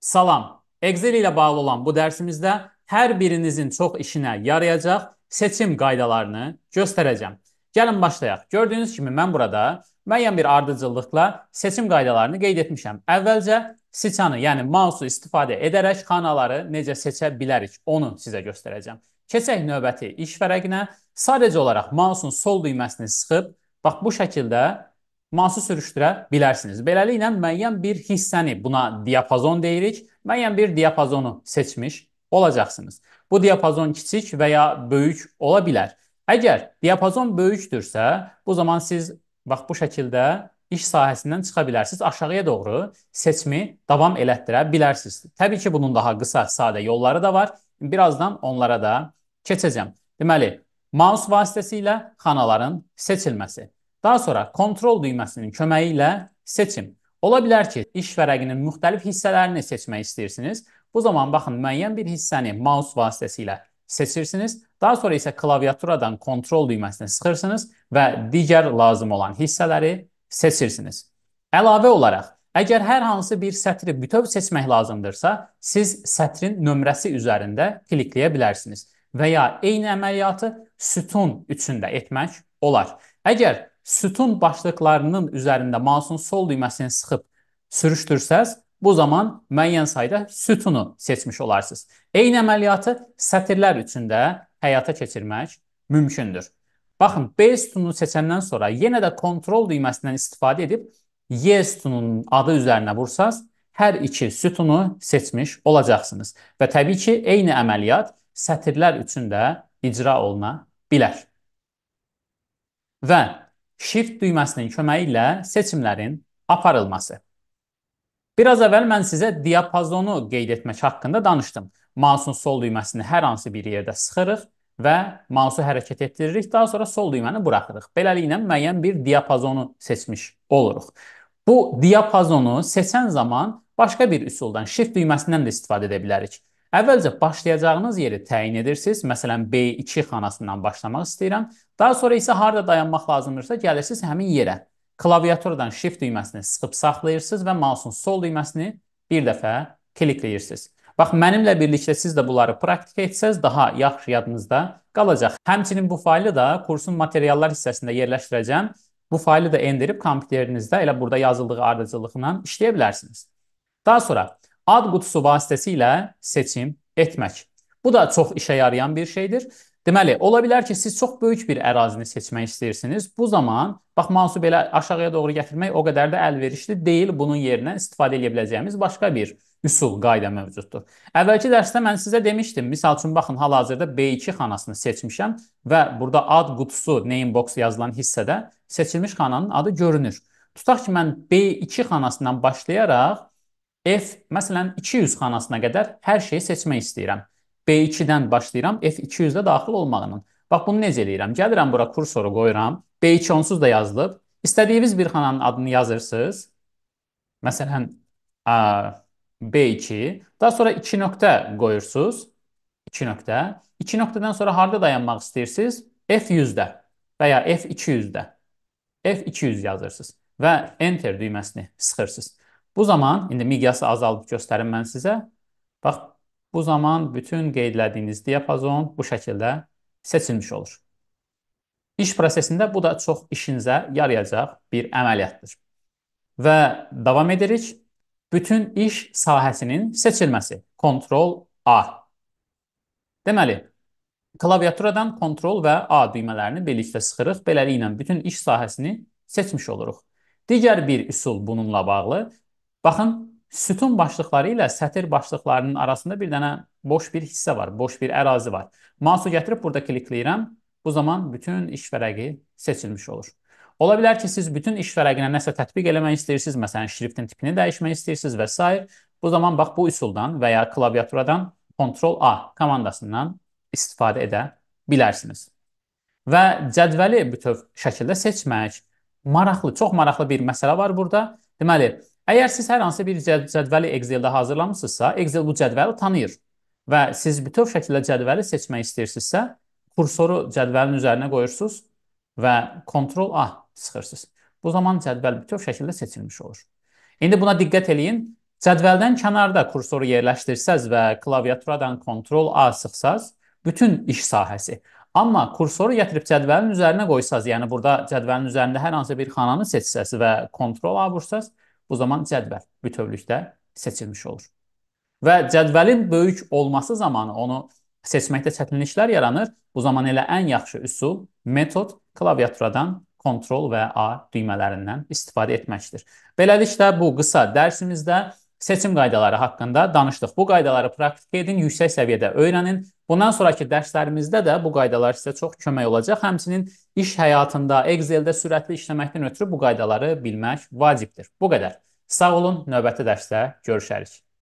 salam. Excel ilə bağlı olan bu dərsimizdə hər birinizin çox işinə yarayacaq seçim qaydalarını göstərəcəm. Gəlin başlayaq. Gördüyünüz kimi mən burada müəyyən bir ardıcıllıqla seçim qaydalarını qeyd etmişəm. Əvvəlcə siçanı, yəni mausu istifadə edərək xanaları necə seçə bilərik, onu sizə göstərəcəm. Keçək növbəti iş vərəqinə. Sadəcə olaraq mausun sol düyməsini sıxıb, bax bu şəkildə ması sürüşdürə bilərsiniz. Beləliklə müəyyən bir hissəni, buna diapazon deyirik, müəyyən bir diapazonu seçmiş olacaqsınız. Bu diapazon kiçik və ya böyük ola bilər. Əgər diapazon böyükdürsə, bu zaman siz bax bu şəkildə iş sahəsindən çıxa bilərsiniz. Aşağıya doğru seçimi davam elətdirə bilərsiniz. Təbii ki, bunun daha qısa, sadə yolları da var. Birazdan onlara da keçəcəm. Deməli, mouse vasitəsilə xanaların seçilməsi. Daha sonra kontrol düyməsinin köməyi ilə seçim. Ola bilər ki, iş vərəqinin müxtəlif hissələrini seçmək istəyirsiniz. Bu zaman baxın, müəyyən bir hissəni mouse vasitəsilə seçirsiniz. Daha sonra isə klaviaturadan kontrol düyməsini sıxırsınız və digər lazım olan hissələri seçirsiniz. Əlavə olaraq, əgər hər hansı bir sətri bütöv seçmək lazımdırsa, siz sətrin nömrəsi üzərində klikləyə bilərsiniz və ya eyni əməliyyatı sütun üçün də etmək olar. Əgər sütun başlıqlarının üzərində mausun sol düyməsini sıxıb sürüşdürsəz, bu zaman müəyyən sayda sütunu seçmiş olarsınız. Eyni əməliyyatı sətirlər üçün də həyata keçirmək mümkündür. Baxın, B sütununu seçəndən sonra yenə də kontrol düyməsindən istifadə edib Y sütununun adı üzərinə vursaz, hər iki sütunu seçmiş olacaqsınız və təbii ki, eyni əməliyyat sətirlər üçün də icra oluna bilər. Və Shift düyməsinin köməyi ilə seçimlərin aparılması. Biraz əvvəl mən sizə diapazonu qeyd etmək haqqında danışdım. Mausun sol düyməsini hər hansı bir yerdə sıxırıq və mausu hərəkət etdiririk, daha sonra sol düyməni buraxırıq. Beləliklə müəyyən bir diapazonu seçmiş oluruq. Bu diapazonu seçən zaman başqa bir üsuldan shift düyməsindən də istifadə edə bilərik. Əvvəlcə başlayacağınız yeri təyin edirsiniz. Məsələn, B2 xanasından başlamaq istəyirəm. Daha sonra isə harda dayanmaq lazımdırsa gəlirsiniz həmin yerə. Klaviaturadan Shift düyməsini sıxıb saxlayırsınız və mausun sol düyməsini bir dəfə klikləyirsiniz. Bax, mənimlə birlikdə siz də bunları praktika etsəz daha yaxşı yadınızda qalacaq. Həmçinin bu faylı da kursun materiallar hissəsində yerləşdirəcəm. Bu faylı da endirib kompüterinizdə elə burada yazıldığı ardıcıllığından işləyə bilərsiniz. Daha sonra ad qutusu vasitəsilə seçim etmək. Bu da çox işə yarayan bir şeydir. Deməli, ola bilər ki, siz çox böyük bir ərazini seçmək istəyirsiniz. Bu zaman bax mausu belə aşağıya doğru gətirmək o qədər də əlverişli deyil. Bunun yerinə istifadə edə biləcəyimiz başqa bir üsul, qayda mövcuddur. Əvvəlki dərsdə mən sizə demişdim. Məsəl üçün baxın, hal-hazırda B2 xanasını seçmişəm və burada ad qutusu name box yazılan hissədə seçilmiş xananın adı görünür. Tutaq ki, mən B2 xanasından başlayaraq F məsələn 200 xanasına qədər hər şeyi seçmək istəyirəm. B2-dən başlayıram F200-də daxil olmağının. Bax bunu necə eləyirəm? Gəlirəm bura kursoru qoyuram. B2 onsuz da yazılıb. İstədiyiniz bir xananın adını yazırsınız. Məsələn B2. Daha sonra 2 nöqtə qoyursunuz. 2 nöqtə. 2 nöqtədən sonra harda dayanmaq istəyirsiniz? F100-də və ya F200-də. F200 yazırsınız və enter düyməsini sıxırsınız. Bu zaman, indi miqyası azaldıb göstərim mən sizə. Bax, bu zaman bütün qeydlədiyiniz diapazon bu şəkildə seçilmiş olur. İş prosesində bu da çox işinizə yarayacaq bir əməliyyatdır. Və davam edirik. Bütün iş sahəsinin seçilməsi. Ctrl A. Deməli, klaviaturadan Ctrl və A düymələrini birlikdə sıxırıq. Beləliklə bütün iş sahəsini seçmiş oluruq. Digər bir üsul bununla bağlı Baxın, sütun başlıqları ilə sətir başlıqlarının arasında bir dənə boş bir hissə var, boş bir ərazi var. Mausu gətirib burada klikləyirəm. Bu zaman bütün iş vərəqi seçilmiş olur. Ola bilər ki, siz bütün iş vərəqinə nəsə tətbiq eləmək istəyirsiniz, məsələn, şriftin tipini dəyişmək istəyirsiniz və s. Bu zaman bax bu üsuldan və ya klaviaturadan Ctrl A komandasından istifadə edə bilərsiniz. Və cədvəli bütöv şəkildə seçmək maraqlı, çox maraqlı bir məsələ var burada. Deməli, Əgər siz hər hansı bir cədvəli Excel-də hazırlamısınızsa, Excel bu cədvəli tanıyır və siz bütöv şəkildə cədvəli seçmək istəyirsinizsə, kursoru cədvəlin üzərinə qoyursunuz və Ctrl A sıxırsınız. Bu zaman cədvəl bütöv şəkildə seçilmiş olur. İndi buna diqqət eləyin. Cədvəldən kənarda kursoru yerləşdirsəz və klaviaturadan Ctrl A sıxsaz, bütün iş sahəsi. Amma kursoru gətirib cədvəlin üzərinə qoysaz, yəni burada cədvəlin üzərində hər hansı bir xananı seçsəz və Ctrl A vursaz, bu zaman cədvəl bütövlükdə seçilmiş olur. Və cədvəlin böyük olması zamanı onu seçməkdə çətinliklər yaranır. Bu zaman elə ən yaxşı üsul metod klaviaturadan kontrol və A düymələrindən istifadə etməkdir. Beləliklə bu qısa dərsimizdə seçim qaydaları haqqında danışdıq. Bu qaydaları praktik edin, yüksək səviyyədə öyrənin. Bundan sonrakı dərslərimizdə də bu qaydalar sizə çox kömək olacaq. Həmçinin iş həyatında Excel-də sürətli işləməkdən ötürü bu qaydaları bilmək vacibdir. Bu qədər. Sağ olun, növbəti dərsdə görüşərik.